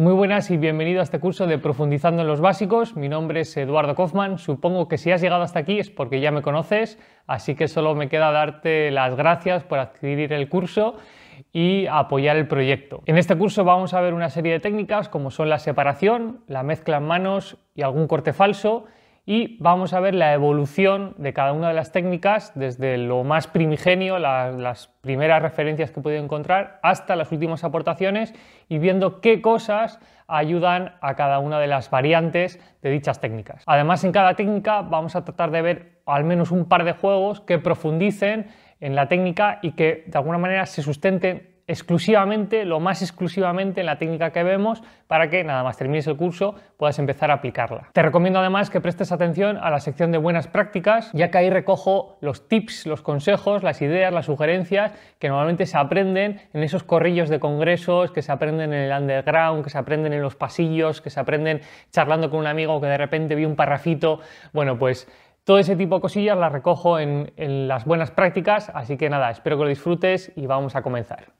Muy buenas y bienvenido a este curso de Profundizando en los Básicos. Mi nombre es Eduardo Kaufman. Supongo que si has llegado hasta aquí es porque ya me conoces, así que solo me queda darte las gracias por adquirir el curso y apoyar el proyecto. En este curso vamos a ver una serie de técnicas como son la separación, la mezcla en manos y algún corte falso y vamos a ver la evolución de cada una de las técnicas desde lo más primigenio, las primeras referencias que he podido encontrar, hasta las últimas aportaciones y viendo qué cosas ayudan a cada una de las variantes de dichas técnicas. Además, en cada técnica vamos a tratar de ver al menos un par de juegos que profundicen en la técnica y que de alguna manera se sustenten exclusivamente, lo más exclusivamente en la técnica que vemos para que nada más termines el curso puedas empezar a aplicarla. Te recomiendo además que prestes atención a la sección de buenas prácticas, ya que ahí recojo los tips, los consejos, las ideas, las sugerencias que normalmente se aprenden en esos corrillos de congresos, que se aprenden en el underground, que se aprenden en los pasillos, que se aprenden charlando con un amigo que de repente vi un parrafito. Bueno, pues todo ese tipo de cosillas las recojo en, en las buenas prácticas, así que nada, espero que lo disfrutes y vamos a comenzar.